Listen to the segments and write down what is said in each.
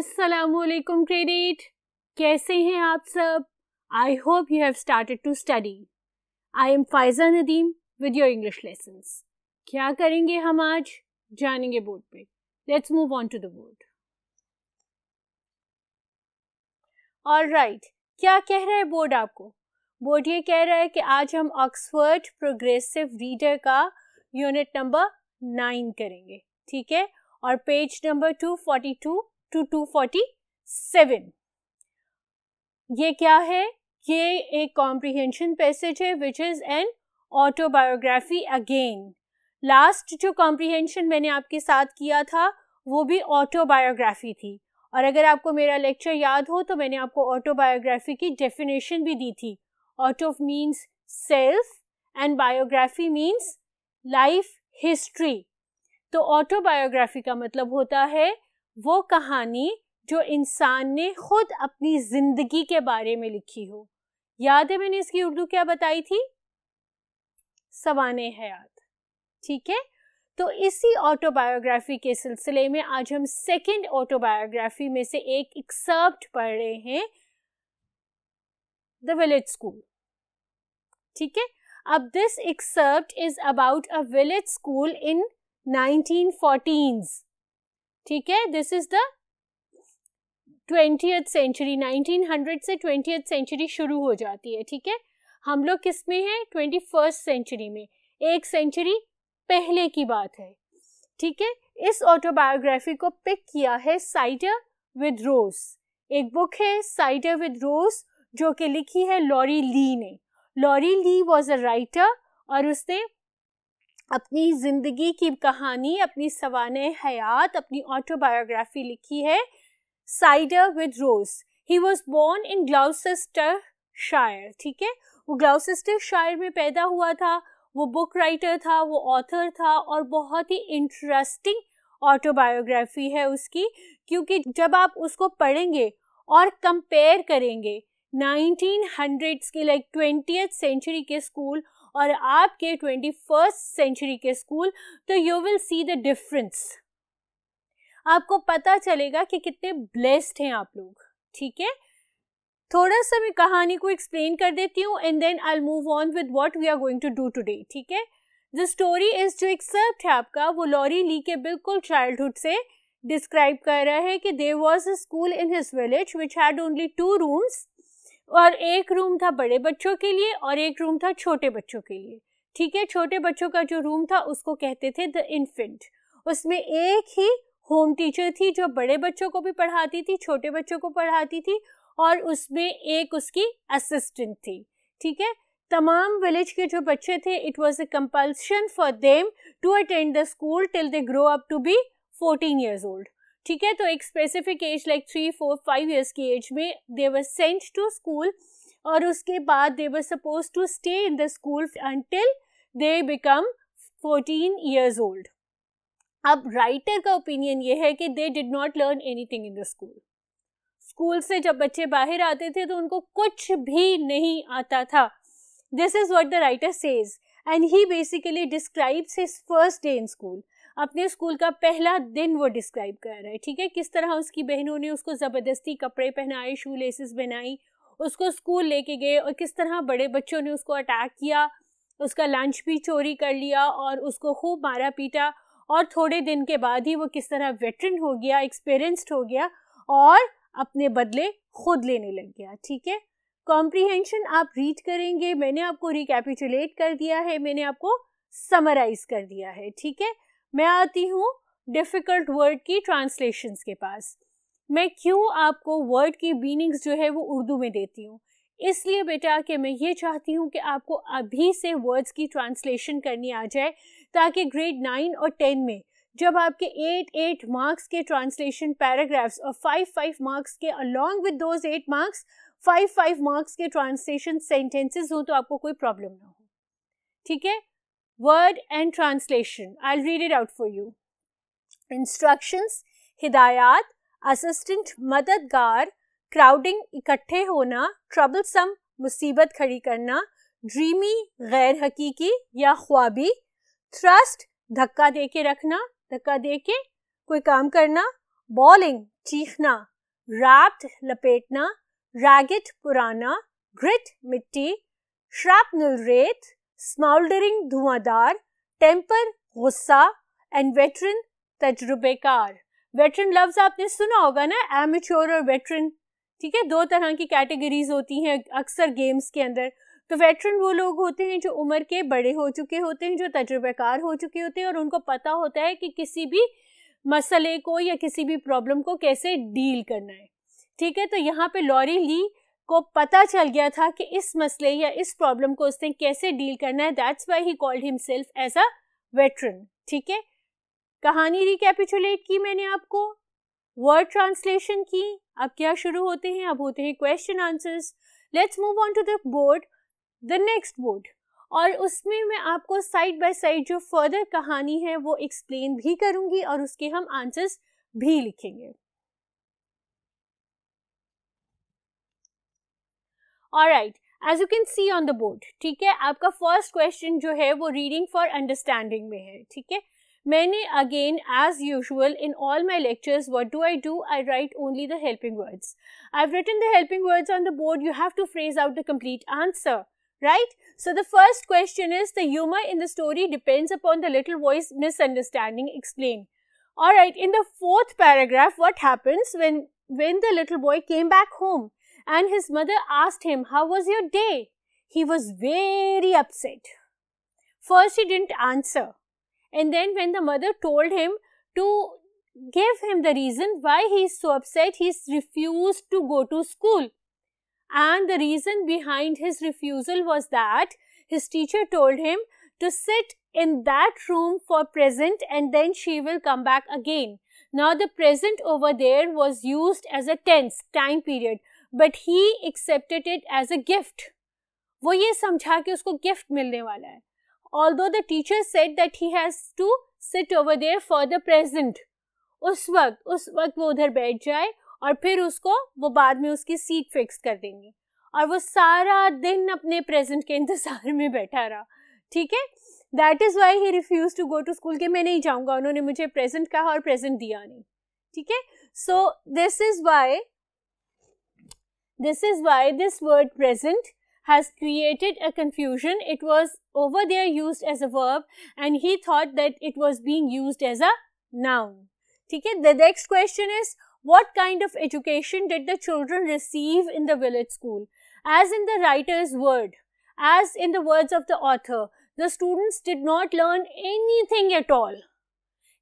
असलकुम ग्रेड कैसे हैं आप सब I hope you have started to study I am Faiza Nadeem with your English lesson क्या करेंगे हम आज जानेंगे बोर्ड पे let's move on to the board और राइट क्या कह रहा है बोर्ड आपको बोर्ड ये कह रहा है कि आज हम ऑक्सफर्ड प्रोग्रेसिव रीडर का यूनिट नंबर नाइन करेंगे ठीक है और page number two forty two two two forty seven ये क्या है ये एक कॉम्प्रीहेंशन पैसेज है which is an autobiography again last जो कॉम्प्रीहेंशन मैंने आपके साथ किया था वो भी ऑटोबायोग्राफी थी और अगर आपको मेरा लेक्चर याद हो तो मैंने आपको ऑटोबायोग्राफी की डेफिनेशन भी दी थी auto means self and biography means life history तो ऑटोबायोग्राफी का मतलब होता है वो कहानी जो इंसान ने खुद अपनी ज़िंदगी के बारे में लिखी हो याद है मैंने इसकी उर्दू क्या बताई थी सवान हयात ठीक है तो इसी ऑटोबायोग्राफी के सिलसिले में आज हम सेकंड ऑटोबायोग्राफी में से एक एक्सर्प्ट पढ़ रहे हैं द विलेज स्कूल ठीक है अब this excerpt is about a village school in nineteen ठीक है this is the twentieth century 1900 से ट्वेंटियथ सेंचुरी शुरू हो जाती है ठीक है हम लोग किस में हैं ट्वेंटी फर्स्ट सेंचुरी में एक सेंचुरी पहले की बात है ठीक है इस ऑटोबायोग्राफी को पिक किया है साइडर विद रोज एक बुक है साइडर विद रोज जो कि लिखी है लॉरी ली ने Laurie Lee was a writer और उसने अपनी ज़िंदगी की कहानी अपनी सवान हयात अपनी ऑटोबायोग्राफी लिखी है cider with Rosie he was born in Gloucestershire ठीक है वो ग्लाउसेस्टर शायर में पैदा हुआ था वो बुक राइटर था वो ऑथर था और बहुत ही इंटरेस्टिंग ऑटोबायोग्राफी है उसकी क्योंकि जब आप उसको पढ़ेंगे और कंपेयर करेंगे नाइनटीन हंड्रेड्स के लाइक ट्वेंटी सेंचुरी के स्कूल और आपके ट्वेंटी फर्स्ट सेंचुरी के स्कूल तो you will see the difference आपको पता चलेगा कि कितने ब्लेस्ड हैं आप लोग ठीक है थोड़ा सा मैं कहानी को एक्सप्लेन कर देती हूँ and then I move on with what we are going to do today ठीक है द स्टोरी इज जो एक्सेप्ट है आपका वो लॉरी ली के बिल्कुल चाइल्डहुड से डिस्क्राइब कर रहा है कि there was a school in his village which had only two rooms और एक रूम था बड़े बच्चों के लिए और एक रूम था छोटे बच्चों के लिए ठीक है छोटे बच्चों का जो रूम था उसको कहते थे द इन्फेंट उसमें एक ही होम टीचर थी जो बड़े बच्चों को भी पढ़ाती थी छोटे बच्चों को पढ़ाती थी और उसमें एक उसकी असिस्टेंट थी ठीक है तमाम विलेज के जो बच्चे थे it was a compulsion for them to attend the school till they grow up to be fourteen years old ठीक है तो एक specific age like three four five years की एज में देवर सेंट टू स्कूल और उसके बाद they were suppose to stay in the school until they become fourteen years old अब राइटर का ओपिनियन ये है कि they did not learn any thing in the school school से जब बच्चे बाहर आते थे तो उनको कुछ भी नहीं आता था this is what the writer says and he basically describes his first day in school अपने स्कूल का पहला दिन वो डिस्क्राइब कर रहा है ठीक है किस तरह उसकी बहनों ने उसको ज़बरदस्ती कपड़े पहनाए शू लेसेस पहनाई उसको स्कूल लेके गए और किस तरह बड़े बच्चों ने उसको अटैक किया उसका लंच भी चोरी कर लिया और उसको खूब मारा पीटा और थोड़े दिन के बाद ही वो किस तरह वेटरन हो गया एक्सपीरियंस्ड हो गया और अपने बदले खुद लेने लग गया ठीक है कॉम्प्रीहेंशन आप रीड करेंगे मैंने आपको रिकेपिचुलेट कर दिया है मैंने आपको समराइज कर दिया है ठीक है मैं आती हूँ डिफ़िकल्ट वर्ड की ट्रांसलेशंस के पास मैं क्यों आपको वर्ड की मीनिंग्स जो है वो उर्दू में देती हूँ इसलिए बेटा कि मैं ये चाहती हूँ कि आपको अभी से वर्ड्स की ट्रांसलेशन करनी आ जाए ताकि ग्रेड नाइन और टेन में जब आपके एट एट मार्क्स के ट्रांसलेशन पैराग्राफ्स और फाइव फाइव मार्क्स के along with those eight marks five five marks के ट्रांसलेशन सेंटेंसेस हो तो आपको कोई प्रॉब्लम ना हो ठीक है word and translation. I'll read it out for you. Instructions, hidayat assistant, madadgar crowding, ikatthe hona troublesome, musibat khadi karna dreamy, गैर haqeeqi ya khwabi thrust, dhakka दे के रखना, धक्का दे के कोई काम करना, बॉलिंग, चीखना, रैप्ड, लपेटना, रैगेट, पुराना, ग्रिट, मिट्टी, श्रैपनल रेत, स्मॉल्डरिंग धुआंधार टेम्पर गुस्सा एंड वेटरन तजुर्बेकार वेटरन लफ्ज आपने सुना होगा ना एमेच्योर और वेटरन ठीक है दो तरह की कैटेगरीज होती हैं अक्सर गेम्स के अंदर तो वेटरन वो लोग होते हैं जो उम्र के बड़े हो चुके होते हैं जो तजुर्बेकार हो चुके होते हैं और उनको पता होता है कि किसी भी मसले को या किसी भी प्रॉब्लम को कैसे डील करना है ठीक है तो यहाँ पे लॉरी ली को पता चल गया था कि इस मसले या इस प्रॉब्लम को उसने कैसे डील करना है that's why he called himself as a veteran ठीक है कहानी रिकेपिचुलेट की मैंने आपको वर्ड ट्रांसलेशन की अब क्या शुरू होते हैं अब होते हैं question answers let's move on to the board the next board और उसमें मैं आपको साइड बाय साइड जो फर्दर कहानी है वो एक्सप्लेन भी करूंगी और उसके हम आंसर्स भी लिखेंगे Alright, as you can see on the board ठीक है आपका फर्स्ट क्वेश्चन जो है वो रीडिंग फॉर अंडरस्टैंडिंग में है ठीक है मैंने again as usual in all my lectures what do I do I write only the helping words I have written the helping words on the board you have to phrase out the complete answer right so the first question is the humor in the story depends upon the little boy's misunderstanding explain all right in the fourth paragraph what happens when when the little boy came back home and his mother asked him, How was your day? He was very upset. First, he didn't answer. And then, when the mother told him to give him the reason why he is so upset, he refused to go to school. And the reason behind his refusal was that his teacher told him to sit in that room for present and then she will come back again. Now, the present over there was used as a tense time period. But he accepted it as a gift वो ये समझा कि उसको gift मिलने वाला है although the teacher said that he has to sit over there for the present उस वक्त उस वक्त वो उधर बैठ जाए और फिर उसको वो बाद में उसकी सीट फिक्स कर देंगे और वो सारा दिन अपने प्रेजेंट के इंतज़ार में बैठा रहा ठीक है that is why he refuse to go to school के मैं नहीं जाऊँगा उन्होंने मुझे प्रेजेंट कहा और प्रेजेंट दिया नहीं ठीक है so this is why This is why this word present has created a confusion. It was over there used as a verb and he thought that it was being used as a noun. Okay? The next question is, what kind of education did the children receive in the village school? As in the writer's word, as in the words of the author, the students did not learn anything at all.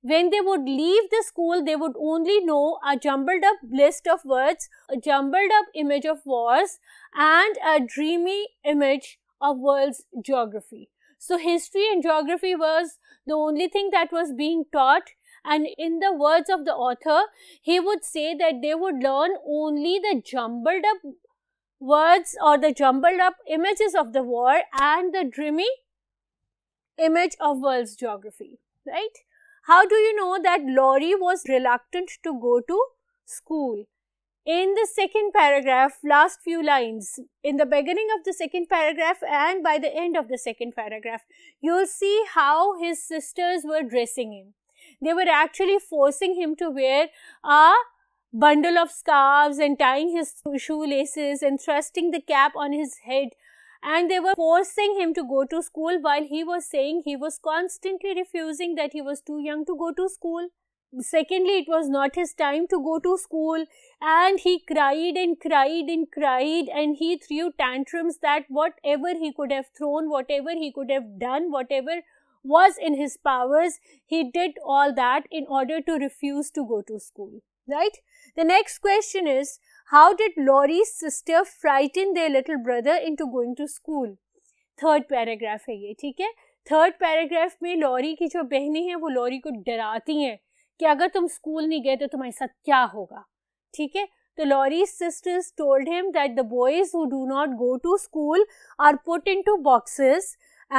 When they would leave the school, they would only know a jumbled up list of words, a jumbled up image of wars, and a dreamy image of world's geography. So history and geography was the only thing that was being taught and in the words of the author, he would say that they would learn only the jumbled up words or the jumbled up images of the war and the dreamy image of world's geography, right? How do you know that Laurie was reluctant to go to school? In the second paragraph, last few lines, in the beginning of the second paragraph and by the end of the second paragraph, you'll see how his sisters were dressing him. They were actually forcing him to wear a bundle of scarves and tying his shoelaces and thrusting the cap on his head and they were forcing him to go to school while he was saying he was constantly refusing that he was too young to go to school. Secondly, it was not his time to go to school and he cried and cried and cried and he threw tantrums that whatever he could have thrown, whatever he could have done, whatever was in his powers, he did all that in order to refuse to go to school, right? The next question is, how did Laurie's sister frighten their little brother into going to school? Third paragraph. है ये ठीक है third paragraph में lorry की जो बहनें हैं वो लॉरी को डराती हैं कि अगर तुम स्कूल नहीं गए तो तुम्हारे साथ क्या होगा ठीक है तो Laurie's sisters told him that the boys who do not go to school are put into boxes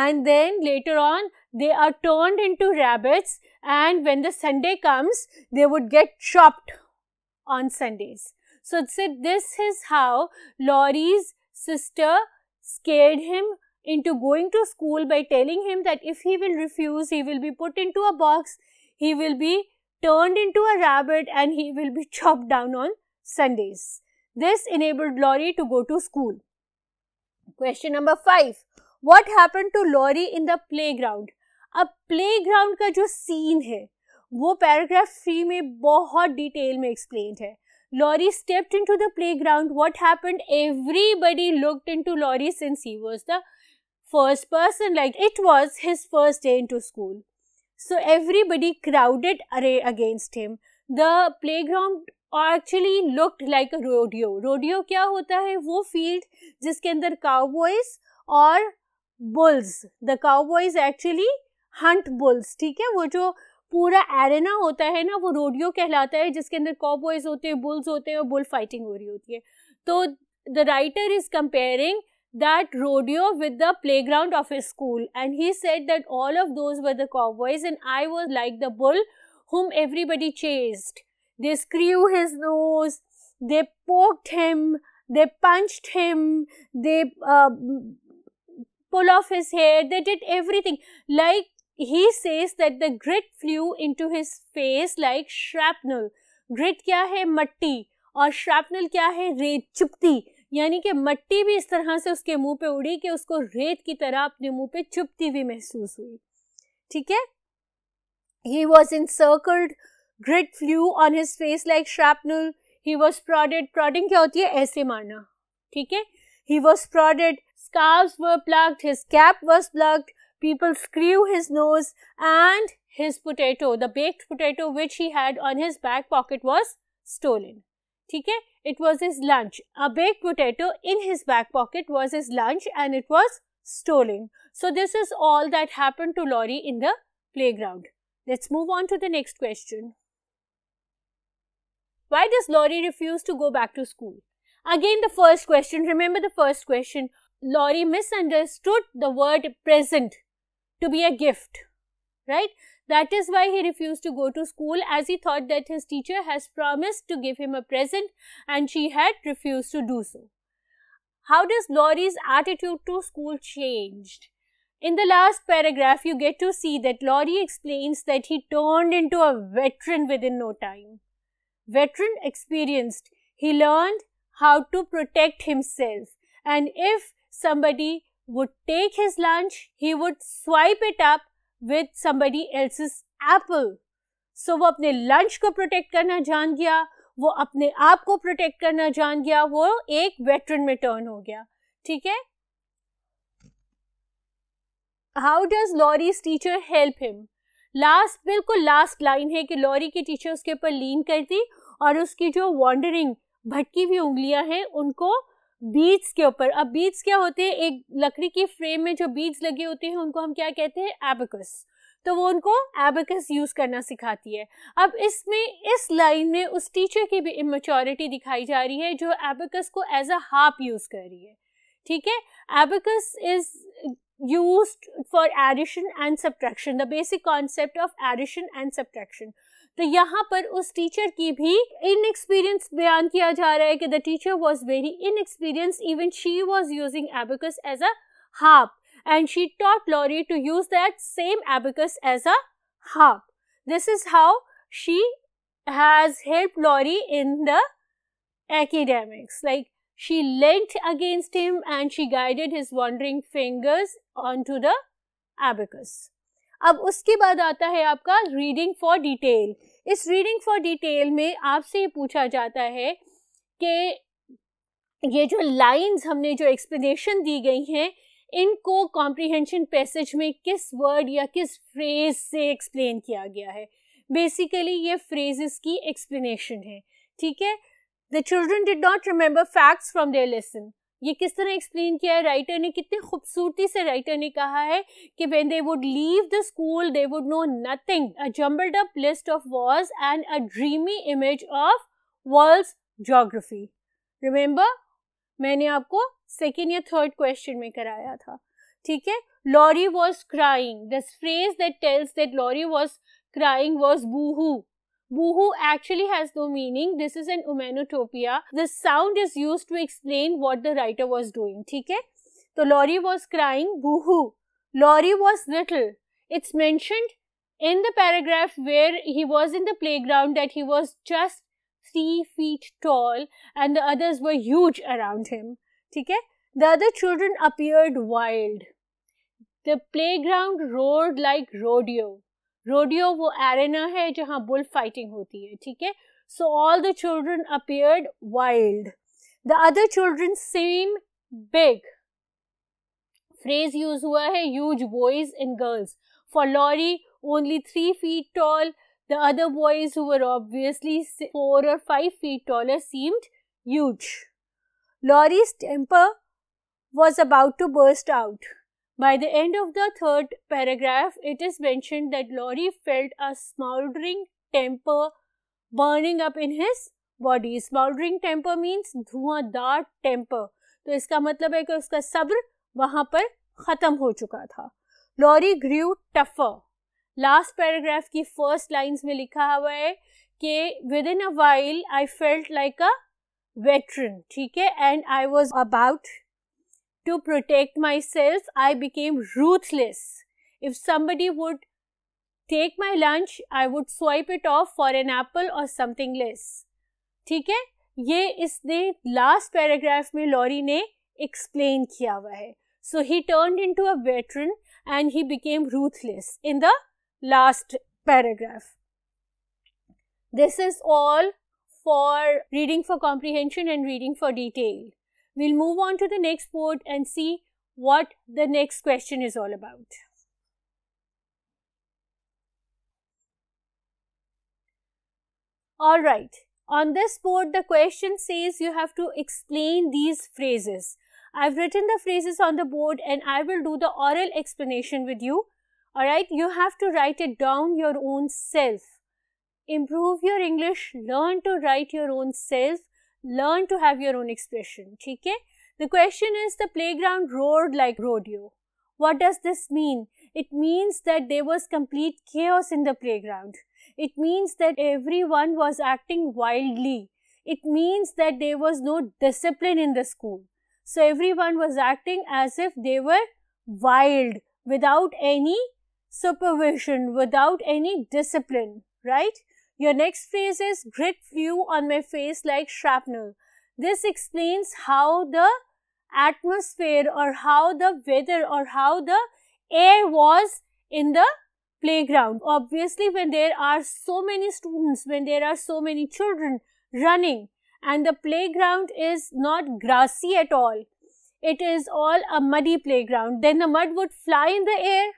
and then later on they are turned into rabbits and when the Sunday comes they would get chopped on Sundays. So, this is how Laurie's sister scared him into going to school by telling him that if he will refuse, he will be put into a box, he will be turned into a rabbit and he will be chopped down on Sundays. This enabled Laurie to go to school. Question number 5. What happened to Laurie in the playground? A playground का जो scene है वो paragraph 3 में बहुत detail में explained है. Lori stepped into the playground. What happened? Everybody looked into Lori since he was the first person. Like it was his first day into school. So everybody crowded against him. The playground actually looked like a rodeo. Rodeo क्या होता है वो field जिसके अंदर cowboys or bulls. The cowboys actually hunt bulls. ठीक है वो पूरा एरेना होता है ना वो रोडियो कहलाता है जिसके अंदर कॉप बॉयज होते हैं बुल्स होते हैं और बुल फाइटिंग हो रही होती है तो the writer is comparing that rodeo with the playground of a school and he said that all of those were the cowboys and I was like the bull whom everybody chased they screw his nose they poked him they punched him they pull off his hair they did everything like he says that the grit flew into his face like shrapnel. grit क्या है मट्टी और श्रापनल क्या है रेत चुपती यानी कि मट्टी भी इस तरह से उसके मुंह पे उड़ी कि उसको रेत की तरह अपने मुंह पे चुपती हुई महसूस हुई ठीक है he was encircled grit flew on his face like shrapnel he was prodded prodding क्या होती है ऐसे मारना ठीक है ही वॉज प्रॉडेड स्का plugged his cap was plugged people screw his nose and his potato, the baked potato which he had on his back pocket was stolen. Okay, it was his lunch. A baked potato in his back pocket was his lunch and it was stolen. So, this is all that happened to Laurie in the playground. Let's move on to the next question. Why does Laurie refuse to go back to school? Again, the first question, remember the first question, Laurie misunderstood the word present to be a gift, right? That is why he refused to go to school as he thought that his teacher has promised to give him a present and she had refused to do so. How does Laurie's attitude to school changed? In the last paragraph, you get to see that Laurie explains that he turned into a veteran within no time. Veteran experienced, he learned how to protect himself and if somebody would take his lunch, he would swipe it up with somebody else's apple. So वो अपने lunch को protect करना जान गया वो अपने आप को protect करना जान गया वो एक veteran में turn हो गया ठीक है how does Laurie's teacher help him last बिल्कुल लास्ट लाइन है कि लॉरी की टीचर उसके ऊपर लीन करती और उसकी जो वॉन्डरिंग भटकी हुई उंगलियां हैं उनको बीड्स के ऊपर अब बीड्स क्या होते हैं एक लकड़ी की फ्रेम में जो बीड्स लगे होते हैं उनको हम क्या कहते हैं एबकस तो वो उनको एबकस यूज़ करना सिखाती है अब इसमें इस लाइन में उस टीचर की भी इमेचोरिटी दिखाई जा रही है जो एबकस को एज अ हाप यूज़ कर रही है ठीक है abacus is use for addition and subtraction the basic concept of addition and subtraction तो यहाँ पर उस टीचर की भी इनएक्सपीरियंस बयान किया जा रहा है कि the teacher was very inexperience even she was using abacus as a half and she taught Laurie to use that same abacus as a half this is how she has helped Laurie in the academics. Like she leant against him and she guided his wandering fingers onto the abacus. अब उसके बाद आता है आपका reading for detail. इस reading for detail में आपसे ये पूछा जाता है कि ये जो लाइंस हमने जो एक्सप्लेनेशन दी गई हैं इनको कॉम्प्रिहेंशन पैसेज में किस वर्ड या किस फ्रेज से एक्सप्लेन किया गया है बेसिकली ये फ्रेजेस की एक्सप्लेनेशन है ठीक है the children did not remember facts from their lesson ये किस तरह एक्सप्लेन किया है राइटर ने कितने खूबसूरती से राइटर ने कहा है कि when they would leave the school they would know nothing a jumbled up list of wars and a dreamy image of world geography remember मैंने आपको सेकेंड या थर्ड क्वेश्चन में कराया था ठीक है Laurie was crying this phrase that tells that Laurie was crying was boohoo Boohoo actually has no meaning. This is an omenotopia. The sound is used to explain what the writer was doing. Okay, so Laurie was crying boohoo. Laurie was little. It's mentioned in the paragraph where he was in the playground that he was just three feet tall and the others were huge around him. Okay, The other children appeared wild. The playground roared like rodeo. Rodeo वो arena है जहाँ bull fighting होती है ठीक है so all the children appeared wild the other children same big phrase use हुआ है use boys and girls for Laurie only three feet tall the other boys who obviously four और five feet feet seemed use huge. Laurie's was about to burst out By the end of the third paragraph, it is mentioned that Lori felt a smoldering temper burning up in his body. Smoldering temper means dhuadar temper. तो इसका मतलब है कि उसका सब्र वहां पर खत्म हो चुका था Laurie grew tougher last paragraph की फर्स्ट लाइंस में लिखा हुआ है कि within a while I felt like to protect myself, I became ruthless. If somebody would take my lunch, I would swipe it off for an apple or something less. ठीक है ये इसने last paragraph में Laurie ने explain किया हुआ है so he turn into a veteran and he became ruthless in the last paragraph this is all for reading for comprehension and reading for detail We'll move on to the next board and see what the next question is all about. Alright, on this board the question says you have to explain these phrases. I've written the phrases on the board and I will do the oral explanation with you. Alright, you have to write it down your own self. Improve your English, learn to write your own self learn to have your own expression. Okay? The question is the playground roared like rodeo. What does this mean? It means that there was complete chaos in the playground. It means that everyone was acting wildly. It means that there was no discipline in the school. So everyone was acting as if they were wild without any supervision, without any discipline, right? Your next phrase is grit flew on my face like shrapnel. This explains how the atmosphere or how the weather or how the air was in the playground. Obviously, when there are so many students, when there are so many children running and the playground is not grassy at all, it is all a muddy playground, then the mud would fly in the air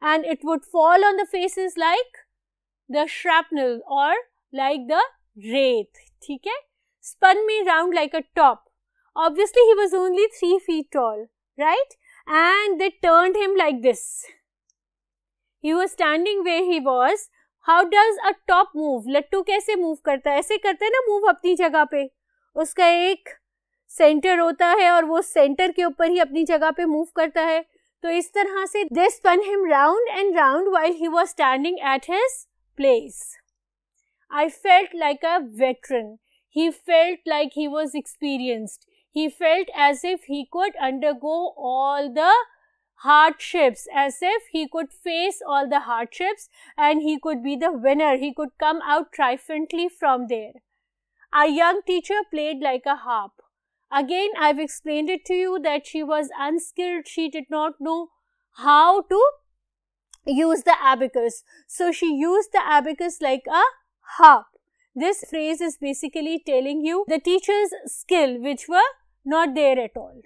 and it would fall on the faces like the shrapnel और like the रेत ठीक है spun me round like a top obviously he was only three feet tall right and they turn him like this he was standing way he was how does a top move लट्टू कैसे move करता है ऐसे करते हैं ना move अपनी जगह पे उसका एक सेंटर होता है और वो सेंटर के ऊपर ही अपनी जगह पे मूव करता है तो इस तरह से this spun him round and round while he was standing at his place. I felt like a veteran. He felt like he was experienced. He felt as if he could undergo all the hardships, as if he could face all the hardships and he could be the winner. He could come out triumphantly from there. Our young teacher played like a harp. Again, I've explained it to you that she was unskilled. She did not know how to use the abacus. So she used the abacus like a harp. This phrase is basically telling you the teacher's skill which were not there at all.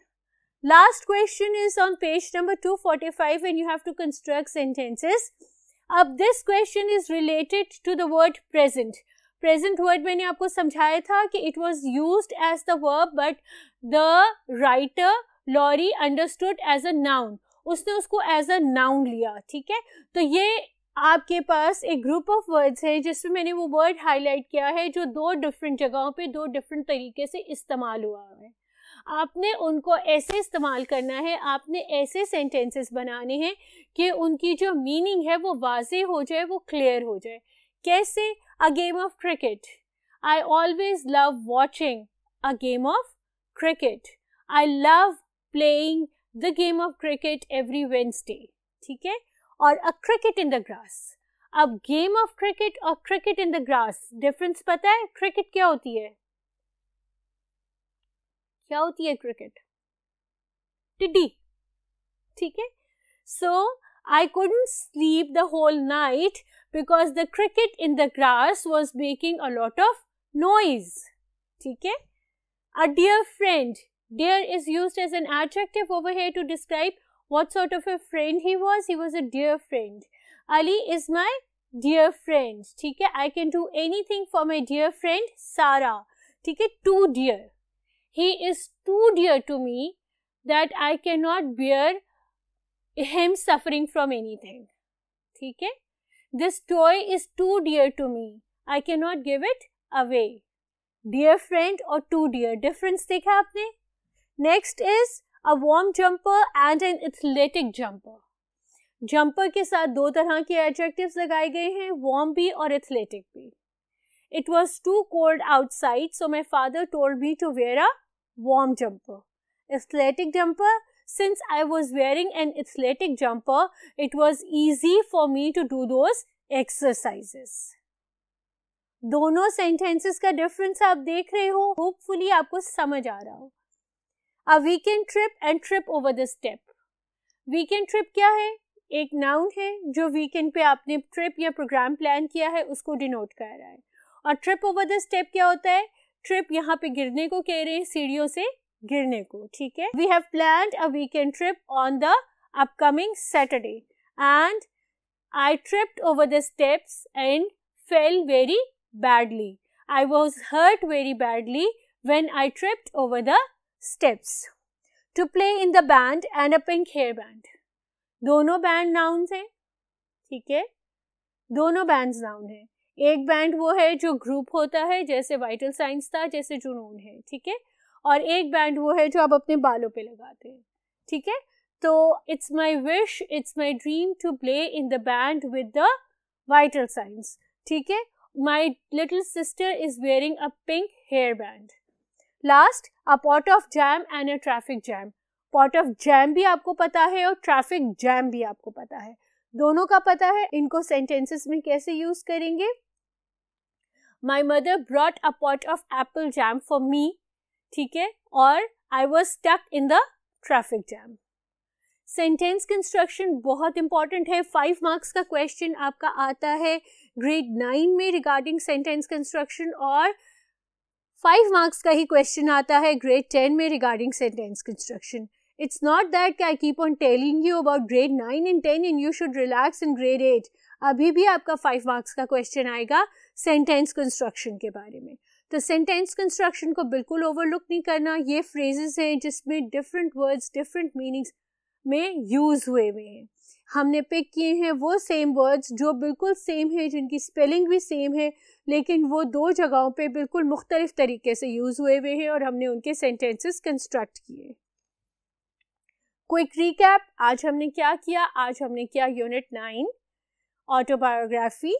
Last question is on page number 245 when you have to construct sentences. अब this question is related to word, word present. Present word मैंने आपको समझाया था that it was used as the verb, but the writer Laurie understood as a noun. उसने उसको as a noun लिया ठीक है तो ये आपके पास एक ग्रुप ऑफ वर्ड्स है जिसमें मैंने वो वर्ड हाईलाइट किया है जो दो डिफरेंट जगहों पे दो डिफरेंट तरीके से इस्तेमाल हुआ है आपने उनको ऐसे इस्तेमाल करना है आपने ऐसे सेंटेंसेस बनाने हैं कि उनकी जो मीनिंग है वो वाजे हो जाए वो क्लियर हो जाए कैसे a game of cricket I always love watching a game of cricket I love playing the game of cricket every Wednesday. ठीक है और a cricket in the grass. अब game of cricket or cricket in the grass difference पता है cricket क्या होती है? क्या होती है cricket? Tiddy. ठीक है so I couldn't sleep the whole night because the cricket in the grass was making a lot of noise. ठीक है a dear friend Deer is used as an adjective over here to describe what sort of a friend he was. He was a dear friend. Ali is my dear friend. ठीक है I can do anything for my dear friend Sara. ठीक है too dear. He is too dear to me that I cannot bear him suffering from anything. ठीक है This toy is too dear to me. I cannot give it away. Dear friend or too dear difference देखा आपने next is a warm jumper and an athletic jumper jumper के साथ दो तरह के adjective लगाए गए हैं वॉर्म भी और एथलेटिक भी it was too cold outside so my father told me to wear a warm jumper athletic jumper since I was wearing an athletic jumper it was easy for me to do those exercises दोनों sentences का difference आप देख रहे हो hopefully आपको समझ आ रहा हो a weekend trip and trip over the step weekend trip क्या है एक नाउन है जो वीकेंड पे आपने ट्रिप या प्रोग्राम प्लान किया है उसको डिनोट कर रहा है और ट्रिप ओवर द स्टेप क्या होता है ट्रिप यहाँ पे गिरने को कह रहे हैं सीढ़ियों से गिरने को ठीक है we have plan a weekend trip on the upcoming Saturday and I tripped over the steps and fell very badly I was hurt very badly when I tripped over the steps to play in the band and a pink hair band दोनों band noun हैं ठीक है दोनों band noun है एक band वो है जो ग्रुप होता है जैसे वाइटल साइंस था जैसे जुनून है ठीक है और एक बैंड वो है जो आप अपने बालों पे लगाते हैं ठीक है तो it's my wish it's my dream to play in the band with the vital science ठीक है my little sister is wearing a pink hair band last a pot of jam and a traffic jam pot of jam भी आपको पता है और traffic jam भी आपको पता है दोनों का पता है इनको सेंटेंसेस में कैसे यूज करेंगे my mother brought a pot of apple jam for me ठीक है और I was stuck in the traffic jam sentence construction बहुत इंपॉर्टेंट है फाइव मार्क्स का क्वेश्चन आपका आता है ग्रेड नाइन में रिगार्डिंग सेंटेंस कंस्ट्रक्शन और फाइव मार्क्स का ही क्वेश्चन आता है ग्रेड टेन में regarding sentence construction it's not that I keep on telling you about grade nine and ten and you should relax in grade eight अभी भी आपका five marks का क्वेश्चन आएगा सेंटेंस कंस्ट्रक्शन के बारे में तो सेंटेंस कंस्ट्रक्शन को बिल्कुल ओवरलुक नहीं करना ये फ्रेजेस हैं जिसमें डिफरेंट वर्ड्स डिफरेंट मीनिंग्स में यूज हुए हुए हैं हमने पिक किए हैं वो सेम वर्ड्स जो बिल्कुल सेम है जिनकी स्पेलिंग भी सेम है लेकिन वो दो जगहों पे बिल्कुल मुख्तलिफ तरीके से यूज़ हुए हुए हैं और हमने उनके सेंटेंसेस कंस्ट्रक्ट किए क्विक रिकैप आज हमने क्या किया आज हमने किया unit nine autobiography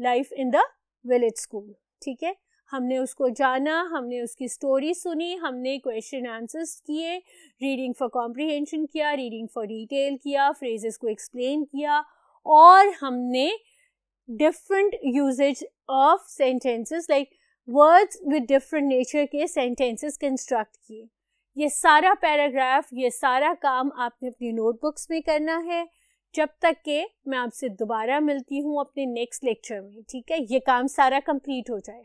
life in the village school ठीक है हमने उसको जाना हमने उसकी स्टोरी सुनी हमने क्वेश्चन आंसर्स किए रीडिंग फॉर कॉम्प्रिहेंशन किया रीडिंग फॉर डिटेल किया फ्रेजेस को एक्सप्लेन किया और हमने different usages of sentences like words with different nature के सेंटेंसेस कंस्ट्रक्ट किए ये सारा पैराग्राफ ये सारा काम आपने अपनी नोटबुक्स में करना है जब तक के मैं आपसे दोबारा मिलती हूँ अपने नेक्स्ट लेक्चर में ठीक है ये काम सारा कंप्लीट हो जाए